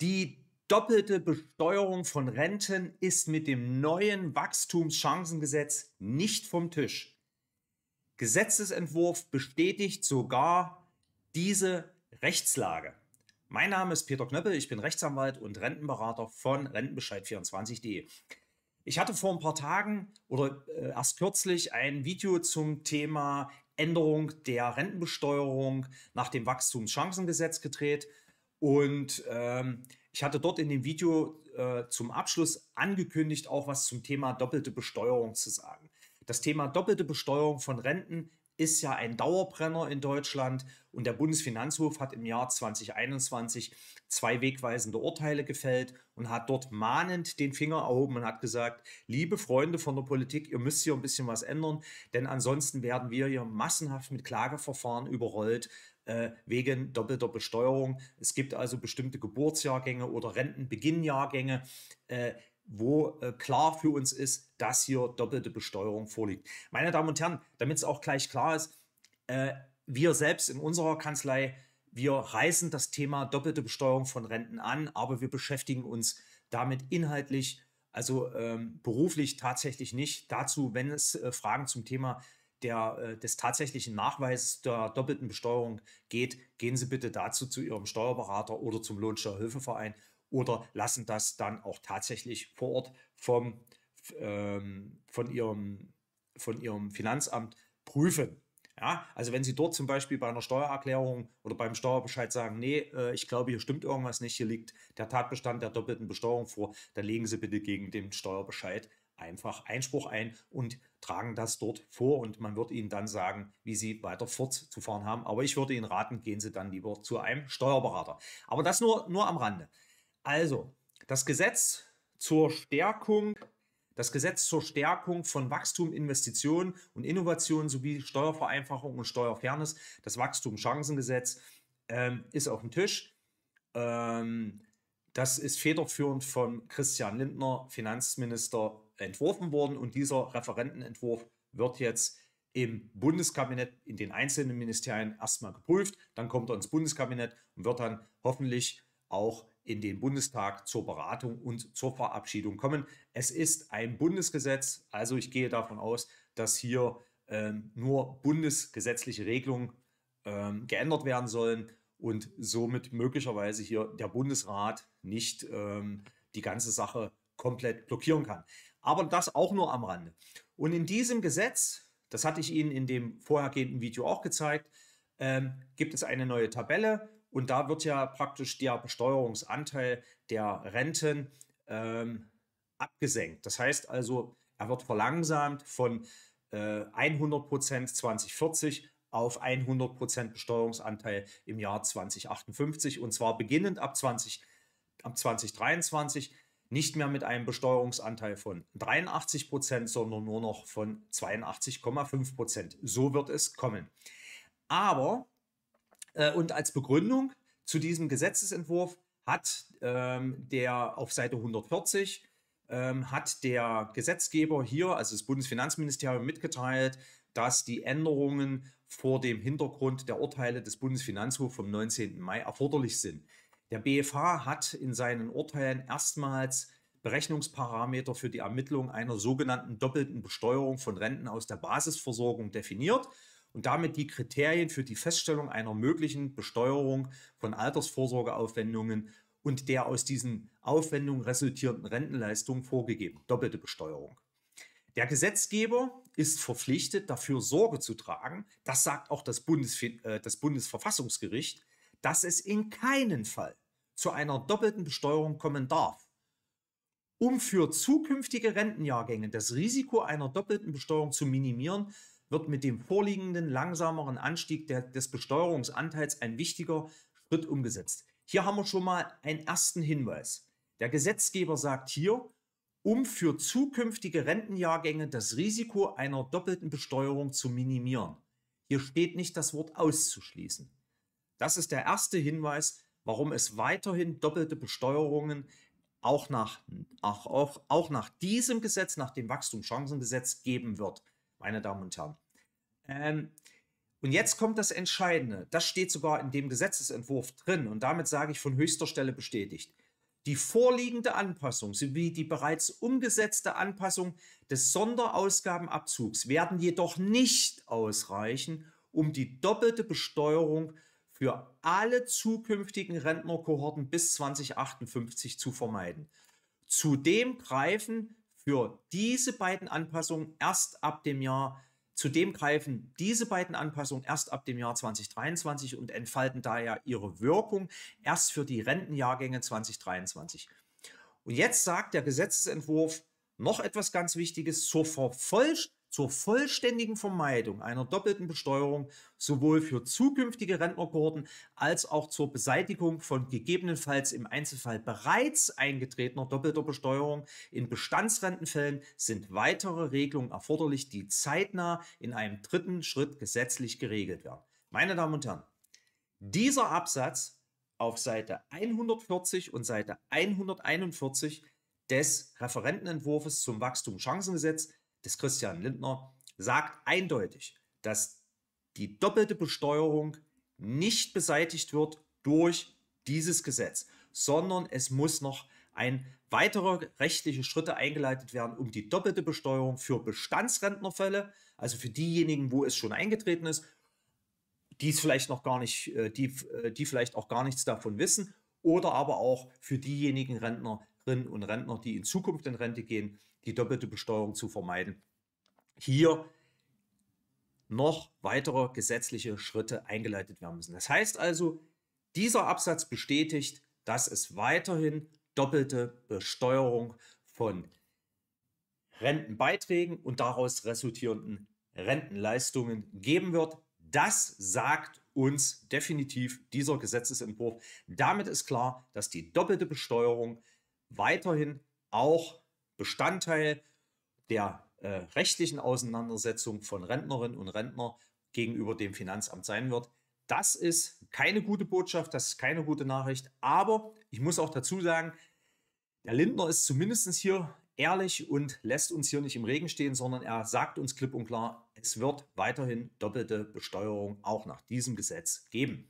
Die doppelte Besteuerung von Renten ist mit dem neuen Wachstumschancengesetz nicht vom Tisch. Gesetzesentwurf bestätigt sogar diese Rechtslage. Mein Name ist Peter Knöppel, ich bin Rechtsanwalt und Rentenberater von Rentenbescheid24.de. Ich hatte vor ein paar Tagen oder äh, erst kürzlich ein Video zum Thema Änderung der Rentenbesteuerung nach dem Wachstumschancengesetz gedreht. Und ähm, ich hatte dort in dem Video äh, zum Abschluss angekündigt, auch was zum Thema doppelte Besteuerung zu sagen. Das Thema doppelte Besteuerung von Renten ist ja ein Dauerbrenner in Deutschland und der Bundesfinanzhof hat im Jahr 2021 zwei wegweisende Urteile gefällt und hat dort mahnend den Finger erhoben und hat gesagt, liebe Freunde von der Politik, ihr müsst hier ein bisschen was ändern, denn ansonsten werden wir hier massenhaft mit Klageverfahren überrollt, äh, wegen doppelter Besteuerung. Es gibt also bestimmte Geburtsjahrgänge oder Rentenbeginnjahrgänge, äh, wo äh, klar für uns ist, dass hier doppelte Besteuerung vorliegt. Meine Damen und Herren, damit es auch gleich klar ist, äh, wir selbst in unserer Kanzlei, wir reißen das Thema doppelte Besteuerung von Renten an, aber wir beschäftigen uns damit inhaltlich also ähm, beruflich tatsächlich nicht. Dazu, wenn es äh, Fragen zum Thema der, äh, des tatsächlichen Nachweises der doppelten Besteuerung geht, gehen Sie bitte dazu zu Ihrem Steuerberater oder zum Lohnsteuerhilfeverein oder lassen das dann auch tatsächlich vor Ort vom, ähm, von, ihrem, von Ihrem Finanzamt prüfen. Ja, also wenn Sie dort zum Beispiel bei einer Steuererklärung oder beim Steuerbescheid sagen, nee, äh, ich glaube, hier stimmt irgendwas nicht, hier liegt der Tatbestand der doppelten Besteuerung vor, dann legen Sie bitte gegen den Steuerbescheid einfach Einspruch ein und tragen das dort vor und man wird Ihnen dann sagen, wie Sie weiter fortzufahren haben. Aber ich würde Ihnen raten, gehen Sie dann lieber zu einem Steuerberater. Aber das nur, nur am Rande. Also, das Gesetz zur Stärkung, das Gesetz zur Stärkung von Wachstum, Investitionen und Innovationen sowie Steuervereinfachung und Steuerfairness, das Wachstumschancengesetz, ähm, ist auf dem Tisch. Ähm, das ist federführend von Christian Lindner, Finanzminister, entworfen worden und dieser Referentenentwurf wird jetzt im Bundeskabinett in den einzelnen Ministerien erstmal geprüft, dann kommt er ins Bundeskabinett und wird dann hoffentlich auch in den Bundestag zur Beratung und zur Verabschiedung kommen. Es ist ein Bundesgesetz, also ich gehe davon aus, dass hier ähm, nur bundesgesetzliche Regelungen ähm, geändert werden sollen und somit möglicherweise hier der Bundesrat nicht ähm, die ganze Sache komplett blockieren kann. Aber das auch nur am Rande. Und in diesem Gesetz, das hatte ich Ihnen in dem vorhergehenden Video auch gezeigt, ähm, gibt es eine neue Tabelle und da wird ja praktisch der Besteuerungsanteil der Renten ähm, abgesenkt. Das heißt also, er wird verlangsamt von äh, 100% 2040 auf 100% Besteuerungsanteil im Jahr 2058 und zwar beginnend ab, 20, ab 2023 nicht mehr mit einem Besteuerungsanteil von 83 Prozent, sondern nur noch von 82,5 Prozent. So wird es kommen. Aber, äh, und als Begründung zu diesem Gesetzesentwurf hat ähm, der auf Seite 140 ähm, hat der Gesetzgeber hier, also das Bundesfinanzministerium, mitgeteilt, dass die Änderungen vor dem Hintergrund der Urteile des Bundesfinanzhofs vom 19. Mai erforderlich sind. Der BFH hat in seinen Urteilen erstmals Berechnungsparameter für die Ermittlung einer sogenannten doppelten Besteuerung von Renten aus der Basisversorgung definiert und damit die Kriterien für die Feststellung einer möglichen Besteuerung von Altersvorsorgeaufwendungen und der aus diesen Aufwendungen resultierenden Rentenleistungen vorgegeben. Doppelte Besteuerung. Der Gesetzgeber ist verpflichtet, dafür Sorge zu tragen, das sagt auch das, Bundes, äh, das Bundesverfassungsgericht, dass es in keinen Fall zu einer doppelten Besteuerung kommen darf. Um für zukünftige Rentenjahrgänge das Risiko einer doppelten Besteuerung zu minimieren, wird mit dem vorliegenden langsameren Anstieg der, des Besteuerungsanteils ein wichtiger Schritt umgesetzt. Hier haben wir schon mal einen ersten Hinweis. Der Gesetzgeber sagt hier, um für zukünftige Rentenjahrgänge das Risiko einer doppelten Besteuerung zu minimieren. Hier steht nicht das Wort auszuschließen. Das ist der erste Hinweis, warum es weiterhin doppelte Besteuerungen auch nach, auch, auch, auch nach diesem Gesetz, nach dem Wachstumschancengesetz geben wird, meine Damen und Herren. Ähm, und jetzt kommt das Entscheidende. Das steht sogar in dem Gesetzesentwurf drin und damit sage ich von höchster Stelle bestätigt. Die vorliegende Anpassung sowie die bereits umgesetzte Anpassung des Sonderausgabenabzugs werden jedoch nicht ausreichen, um die doppelte Besteuerung für alle zukünftigen Rentnerkohorten bis 2058 zu vermeiden. Zudem greifen für diese beiden Anpassungen erst ab dem Jahr Zudem greifen diese beiden Anpassungen erst ab dem Jahr 2023 und entfalten daher ihre Wirkung erst für die Rentenjahrgänge 2023. Und jetzt sagt der Gesetzentwurf noch etwas ganz Wichtiges zur Vervollständigung zur vollständigen Vermeidung einer doppelten Besteuerung sowohl für zukünftige Rentnerkohorten als auch zur Beseitigung von gegebenenfalls im Einzelfall bereits eingetretener doppelter Besteuerung in Bestandsrentenfällen sind weitere Regelungen erforderlich, die zeitnah in einem dritten Schritt gesetzlich geregelt werden. Meine Damen und Herren, dieser Absatz auf Seite 140 und Seite 141 des Referentenentwurfs zum Wachstumschancengesetz des Christian Lindner sagt eindeutig, dass die doppelte Besteuerung nicht beseitigt wird durch dieses Gesetz, sondern es muss noch ein weitere rechtliche Schritte eingeleitet werden, um die doppelte Besteuerung für Bestandsrentnerfälle, also für diejenigen, wo es schon eingetreten ist, die es vielleicht noch gar nicht, äh, die, äh, die vielleicht auch gar nichts davon wissen, oder aber auch für diejenigen Rentnerinnen und Rentner, die in Zukunft in Rente gehen, die doppelte Besteuerung zu vermeiden. Hier noch weitere gesetzliche Schritte eingeleitet werden müssen. Das heißt also, dieser Absatz bestätigt, dass es weiterhin doppelte Besteuerung von Rentenbeiträgen und daraus resultierenden Rentenleistungen geben wird. Das sagt uns definitiv dieser Gesetzesentwurf. Damit ist klar, dass die doppelte Besteuerung weiterhin auch Bestandteil der äh, rechtlichen Auseinandersetzung von Rentnerinnen und Rentnern gegenüber dem Finanzamt sein wird. Das ist keine gute Botschaft, das ist keine gute Nachricht, aber ich muss auch dazu sagen, der Lindner ist zumindest hier ehrlich und lässt uns hier nicht im Regen stehen, sondern er sagt uns klipp und klar, es wird weiterhin doppelte Besteuerung auch nach diesem Gesetz geben.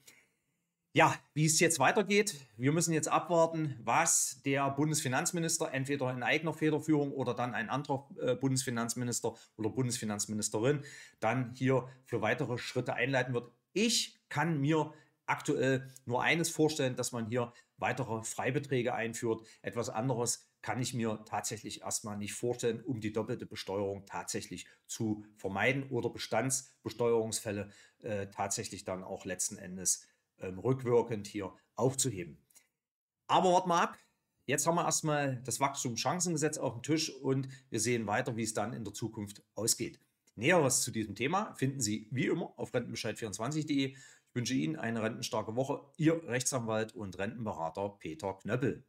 Ja, wie es jetzt weitergeht, wir müssen jetzt abwarten, was der Bundesfinanzminister entweder in eigener Federführung oder dann ein anderer äh, Bundesfinanzminister oder Bundesfinanzministerin dann hier für weitere Schritte einleiten wird. Ich kann mir aktuell nur eines vorstellen, dass man hier weitere Freibeträge einführt. Etwas anderes kann ich mir tatsächlich erstmal nicht vorstellen, um die doppelte Besteuerung tatsächlich zu vermeiden oder Bestandsbesteuerungsfälle äh, tatsächlich dann auch letzten Endes zu ähm, rückwirkend hier aufzuheben. Aber warte mal ab. Jetzt haben wir erstmal das Wachstumschancengesetz auf dem Tisch und wir sehen weiter, wie es dann in der Zukunft ausgeht. Näheres zu diesem Thema finden Sie wie immer auf rentenbescheid24.de. Ich wünsche Ihnen eine rentenstarke Woche. Ihr Rechtsanwalt und Rentenberater Peter Knöppel.